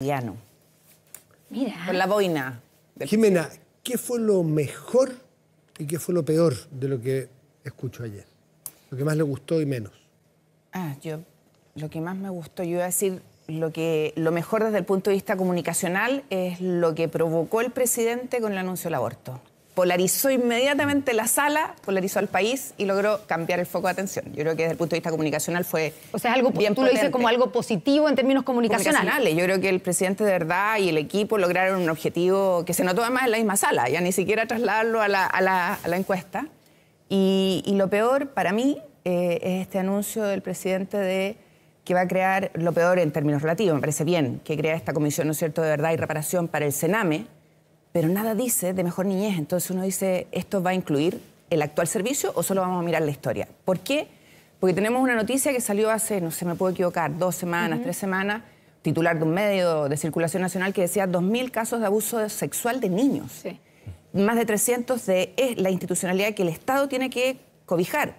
Piano. Mira. Con la boina. Jimena, ¿qué fue lo mejor y qué fue lo peor de lo que escuchó ayer? Lo que más le gustó y menos. Ah, yo, lo que más me gustó, yo iba a decir, lo, que, lo mejor desde el punto de vista comunicacional es lo que provocó el presidente con el anuncio del aborto polarizó inmediatamente la sala, polarizó al país y logró cambiar el foco de atención. Yo creo que desde el punto de vista comunicacional fue O sea, algo bien tú lo dices como algo positivo en términos comunicacionales. Yo creo que el presidente de verdad y el equipo lograron un objetivo que se notó además en la misma sala, ya ni siquiera trasladarlo a la, encuesta. Y, lo peor para mí eh, es este anuncio del presidente de que va a crear, lo peor en términos relativos, me parece bien, que crea esta comisión, ¿no es cierto?, de verdad y reparación para el Sename, pero nada dice de mejor niñez. Entonces uno dice, ¿esto va a incluir el actual servicio o solo vamos a mirar la historia? ¿Por qué? Porque tenemos una noticia que salió hace, no sé, me puedo equivocar, dos semanas, tres semanas, titular de un medio de circulación nacional que decía 2.000 casos de abuso sexual de niños. Sí. Más de 300 de es la institucionalidad que el Estado tiene que cobijar.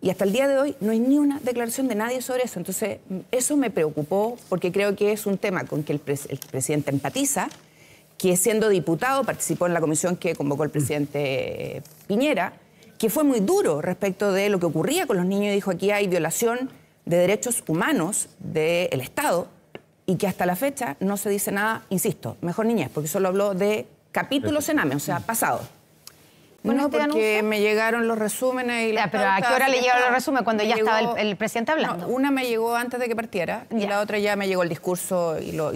Y hasta el día de hoy no hay ni una declaración de nadie sobre eso. Entonces, eso me preocupó porque creo que es un tema con que el, el presidente empatiza, que siendo diputado participó en la comisión que convocó el mm. presidente eh, Piñera, que fue muy duro respecto de lo que ocurría con los niños. y Dijo, aquí hay violación de derechos humanos del Estado y que hasta la fecha no se dice nada, insisto, mejor niñez, porque solo habló de capítulos en AME, o sea, mm. pasado. Bueno, no, este porque me llegaron los resúmenes y pero ¿a qué hora le llegaron los resúmenes? Cuando ya estaba el, presidente hablando. una me llegó antes de que partiera y la otra ya me llegó el discurso y lo...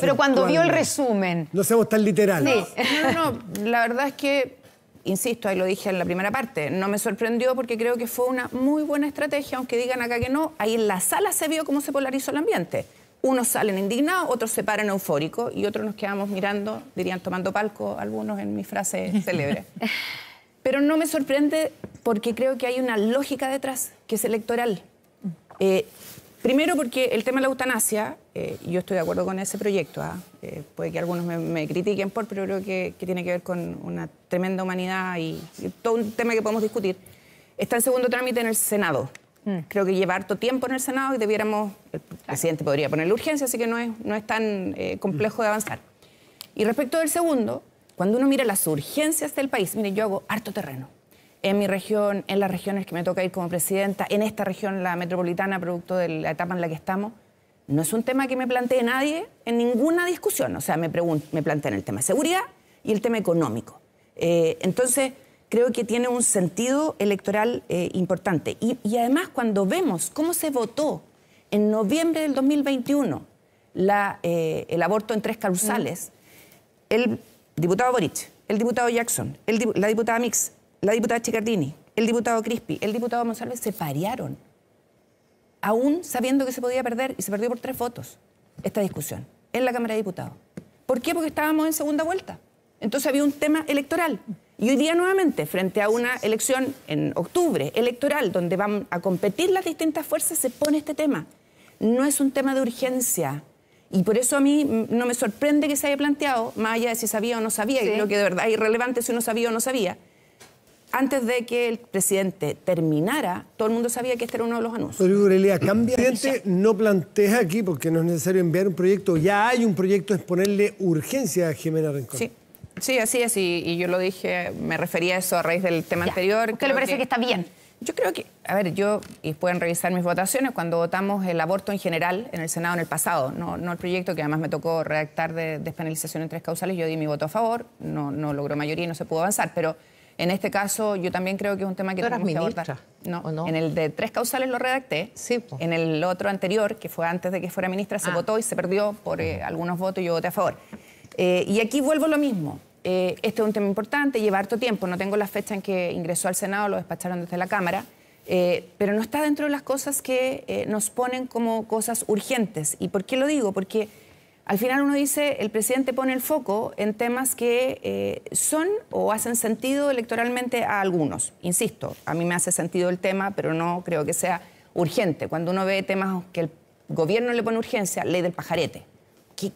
Pero, cuando vio el resumen... No seamos tan literales. Sí. No, no, no, la verdad es que... Insisto, ahí lo dije en la primera parte, no me sorprendió porque creo que fue una muy buena estrategia, aunque digan acá que no, ahí en la sala se vio cómo se polarizó el ambiente unos salen indignados, otros se paran eufóricos y otros nos quedamos mirando, dirían tomando palco algunos en mi frase célebre. Pero no me sorprende porque creo que hay una lógica detrás que es electoral. Mm. Eh, primero porque el tema de la eutanasia, eh, yo estoy de acuerdo con ese proyecto, ¿ah? eh, puede que algunos me, critiquen por, pero creo que, tiene que ver con una tremenda humanidad y, todo un tema que podemos discutir. Está en segundo trámite en el Senado. Mm. Creo que lleva harto tiempo en el Senado y debiéramos, la presidente podría ponerle urgencia, así que no es, no es tan eh, complejo de avanzar. Y respecto del segundo, cuando uno mira las urgencias del país, mire, yo hago harto terreno. En mi región, en las regiones que me toca ir como presidenta, en esta región, la metropolitana, producto de la etapa en la que estamos, no es un tema que me plantee nadie en ninguna discusión. O sea, me, me plantean el tema de seguridad y el tema económico. Eh, entonces, creo que tiene un sentido electoral eh, importante. Y, y además, cuando vemos cómo se votó en noviembre del 2021 eh, el aborto en tres causales, el diputado Boric, el diputado Jackson, la diputada Mix, la diputada Chicardini, el diputado Crispi, el diputado Monsalves se parearon, aún sabiendo que se podía perder y se perdió por tres votos esta discusión en la Cámara de Diputados. ¿Por qué? Porque estábamos en segunda vuelta. Entonces había un tema electoral. Y hoy día nuevamente, frente a una elección en octubre electoral, donde van a competir las distintas fuerzas, se pone este tema no es un tema de urgencia. Y por eso a mí no me sorprende que se haya planteado, más allá de si sabía o no sabía, y creo que de verdad es irrelevante si uno sabía o no sabía, antes de que el presidente terminara, todo el mundo sabía que este era uno de los anuncios. Pero cambia. El no plantea aquí, porque no es necesario enviar un proyecto, ya hay un proyecto, es ponerle urgencia a Jimena Rincón. Sí. así es, y, yo lo dije, me refería a eso a raíz del tema anterior. que le parece que está bien? Yo creo que, a ver, yo, y pueden revisar mis votaciones, cuando votamos el aborto en general en el Senado en el pasado, no, el proyecto que además me tocó redactar de despenalización en tres causales, yo di mi voto a favor, no, no logró mayoría y no se pudo avanzar, pero en este caso yo también creo que es un tema que tenemos que abordar. No, no, en el de tres causales lo redacté, sí, en el otro anterior, que fue antes de que fuera ministra, se ah. votó y se perdió por eh, algunos votos y yo voté a favor. Eh, y aquí vuelvo lo mismo. Eh, este es un tema importante, lleva harto tiempo, no tengo la fecha en que ingresó al Senado, lo despacharon desde la Cámara, eh, pero no está dentro de las cosas que eh, nos ponen como cosas urgentes. ¿Y por qué lo digo? Porque al final uno dice, el presidente pone el foco en temas que son o hacen sentido electoralmente a algunos. Insisto, a mí me hace sentido el tema, pero no creo que sea urgente. Cuando uno ve temas que el gobierno le pone urgencia, ley del pajarete,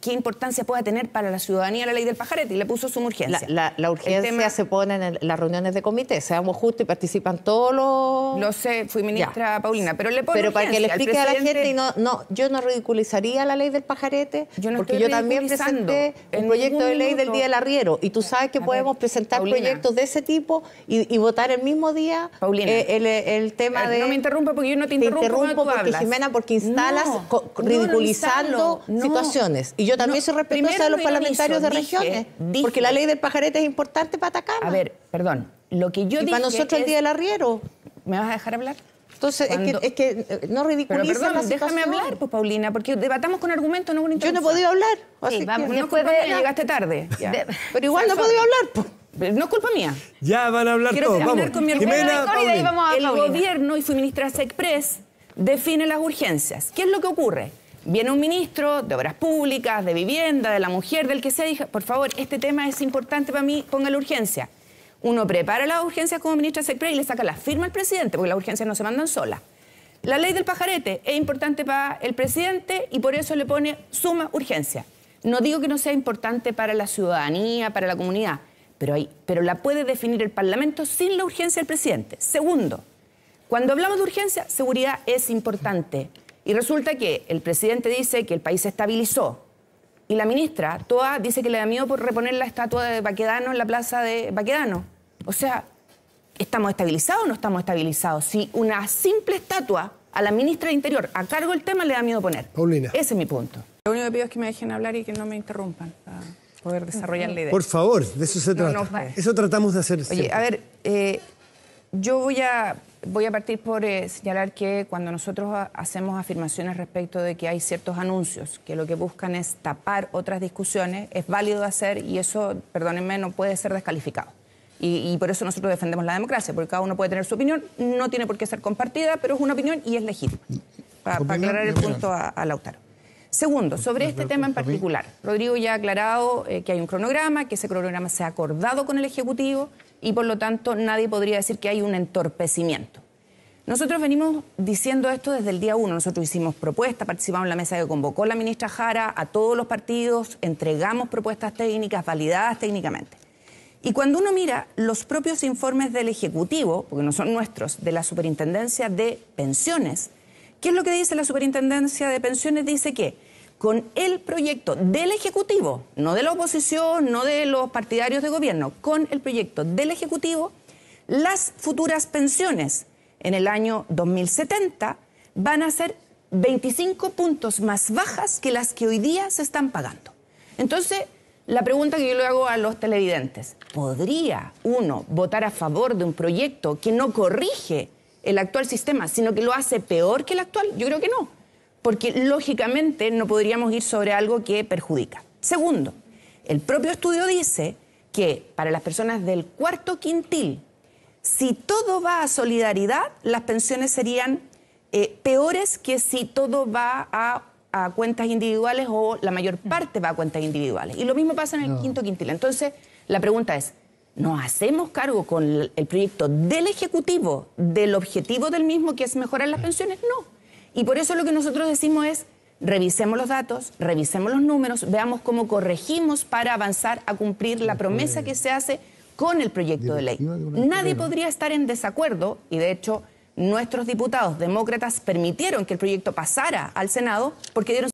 ¿Qué, importancia pueda tener para la ciudadanía la ley del pajarete y le puso su urgencia. La, urgencia se pone en las reuniones de comité, seamos justos y participan todos los... Lo sé, fui ministra Paulina, pero le pone Pero para que le explique a la gente, y no, no, yo no ridiculizaría la ley del pajarete, yo no porque yo también presenté un proyecto de ley del Día del Arriero y tú sabes que podemos presentar proyectos de ese tipo y, votar el mismo día eh, el, tema de... No me interrumpa porque yo no te interrumpo, porque, Jimena, porque instalas ridiculizando situaciones. Y yo también soy respetuosa de los parlamentarios de regiones. porque la ley del pajarete es importante para Atacama. A ver, perdón. Lo que yo y para nosotros el día del arriero. ¿Me vas a dejar hablar? Entonces, es, que, es, que, eh, no ridiculiza déjame hablar, pues, Paulina, porque debatamos con argumentos, no con Yo no he podido hablar. después de... llegaste tarde. Pero igual no he podido hablar, No es culpa mía. Ya van a hablar Con mi Jimena, y vamos a El gobierno y su ministra define las urgencias. ¿Qué es lo que ocurre? viene un ministro de Obras Públicas, de Vivienda, de la Mujer, del que sea, dice, por favor, este tema es importante para mí, ponga la urgencia. Uno prepara las urgencias como ministra de y le saca la firma al presidente, porque las urgencias no se mandan solas. La ley del pajarete es importante para el presidente y por eso le pone suma urgencia. No digo que no sea importante para la ciudadanía, para la comunidad, pero, pero la puede definir el Parlamento sin la urgencia del presidente. Segundo, cuando hablamos de urgencia, seguridad es importante. Y resulta que el presidente dice que el país se estabilizó. Y la ministra, Toa, dice que le da miedo por reponer la estatua de Baquedano en la plaza de Baquedano. O sea, ¿estamos estabilizados o no estamos estabilizados? Si una simple estatua a la ministra de Interior a cargo del tema le da miedo poner. Paulina. Ese es mi punto. Lo único que pido es que me dejen hablar y que no me interrumpan para poder desarrollar la idea. Por favor, de eso se trata. Eso tratamos de hacer. Oye, a ver, eh, yo voy a Voy a partir por eh, señalar que cuando nosotros hacemos afirmaciones respecto de que hay ciertos anuncios que lo que buscan es tapar otras discusiones, es válido hacer y eso, perdónenme, no puede ser descalificado. Y, por eso nosotros defendemos la democracia, porque cada uno puede tener su opinión, no tiene por qué ser compartida, pero es una opinión y es legítima. Para, aclarar el punto a, Lautaro. Segundo, sobre este tema en particular, Rodrigo ya ha aclarado eh, que hay un cronograma, que ese cronograma se ha acordado con el Ejecutivo, y por lo tanto nadie podría decir que hay un entorpecimiento. Nosotros venimos diciendo esto desde el día uno. Nosotros hicimos propuestas, participamos en la mesa que convocó la ministra Jara a todos los partidos, entregamos propuestas técnicas validadas técnicamente. Y cuando uno mira los propios informes del Ejecutivo, porque no son nuestros, de la Superintendencia de Pensiones, ¿qué es lo que dice la Superintendencia de Pensiones? Dice que con el proyecto del Ejecutivo, no de la oposición, no de los partidarios de gobierno, con el proyecto del Ejecutivo, las futuras pensiones en el año 2070 van a ser 25 puntos más bajas que las que hoy día se están pagando. Entonces, la pregunta que yo le hago a los televidentes, ¿podría uno votar a favor de un proyecto que no corrige el actual sistema, sino que lo hace peor que el actual? Yo creo que no porque lógicamente no podríamos ir sobre algo que perjudica. Segundo, el propio estudio dice que para las personas del cuarto quintil, si todo va a solidaridad, las pensiones serían eh, peores que si todo va a, cuentas individuales o la mayor parte va a cuentas individuales. Y lo mismo pasa en el quinto quintil. Entonces, la pregunta es, ¿nos hacemos cargo con el proyecto del Ejecutivo del objetivo del mismo que es mejorar las pensiones? No. Y por eso lo que nosotros decimos es, revisemos los datos, revisemos los números, veamos cómo corregimos para avanzar a cumplir la promesa que se hace con el proyecto de ley. Nadie podría estar en desacuerdo, y de hecho nuestros diputados demócratas permitieron que el proyecto pasara al Senado porque dieron